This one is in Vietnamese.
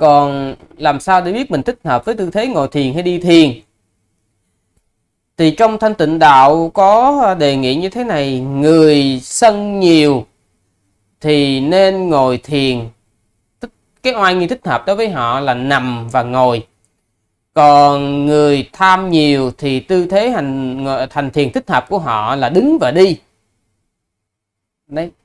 còn làm sao để biết mình thích hợp với tư thế ngồi thiền hay đi thiền thì trong thanh tịnh đạo có đề nghị như thế này người sân nhiều thì nên ngồi thiền cái oai nghi thích hợp đối với họ là nằm và ngồi còn người tham nhiều thì tư thế hành thành thiền thích hợp của họ là đứng và đi đấy